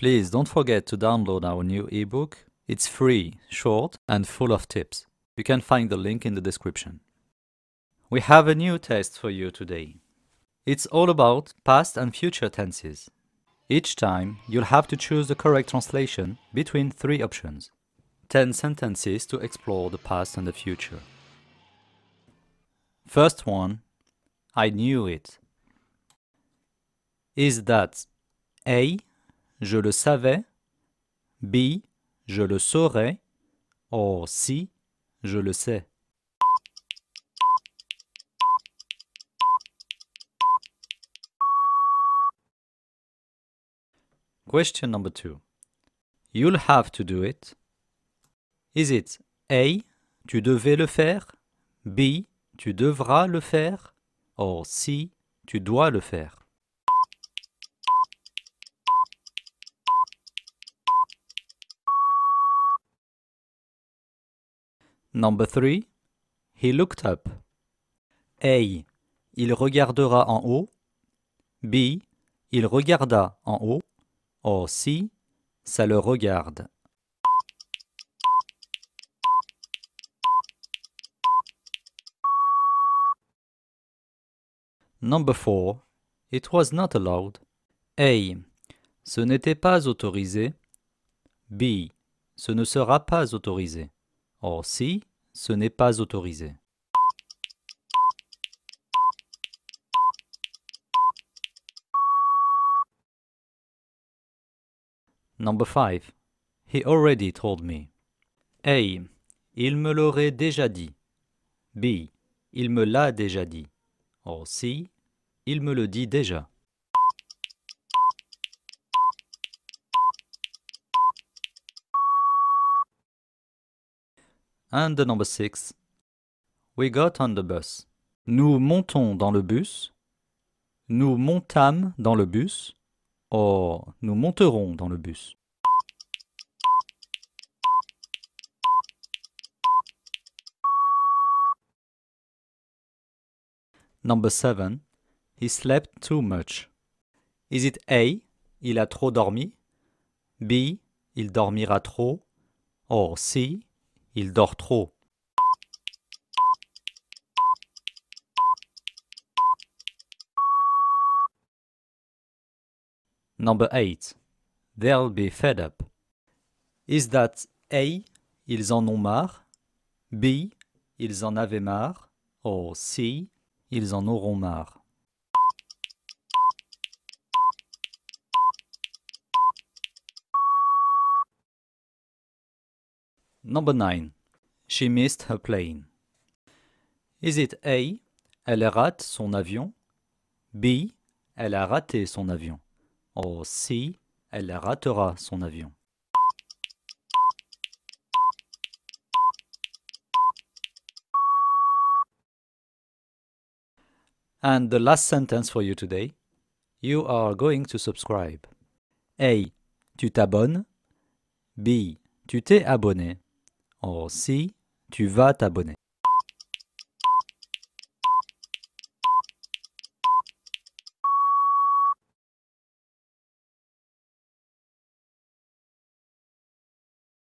Please don't forget to download our new ebook. It's free, short, and full of tips. You can find the link in the description. We have a new test for you today. It's all about past and future tenses. Each time, you'll have to choose the correct translation between three options. 10 sentences to explore the past and the future. First one, I knew it. Is that A je le savais. B, je le saurais. Or, si, je le sais. Question number two. You'll have to do it. Is it A, tu devais le faire? B, tu devras le faire? Or, si, tu dois le faire. 3. He looked up. A. Il regardera en haut. B. Il regarda en haut. Or C. Ça le regarde. Number 4. It was not allowed. A. Ce n'était pas autorisé. B. Ce ne sera pas autorisé si, ce n'est pas autorisé. Number 5. He already told me. A. Il me l'aurait déjà dit. B. Il me l'a déjà dit. Or C. Il me le dit déjà. and the number six, We got on the bus. Nous montons dans le bus. Nous montâmes dans le bus. Or, nous monterons dans le bus. Number seven, He slept too much. Is it A. Il a trop dormi. B. Il dormira trop. Or C. Il dort trop. Number 8. They'll be fed up. Is that A. Ils en ont marre. B. Ils en avaient marre. or C. Ils en auront marre. Number 9. She missed her plane. Is it A. Elle rate son avion. B. Elle a raté son avion. or C. Elle ratera son avion. And the last sentence for you today. You are going to subscribe. A. Tu t'abonnes. B. Tu t'es abonné. Or, si tu vas t'abonner.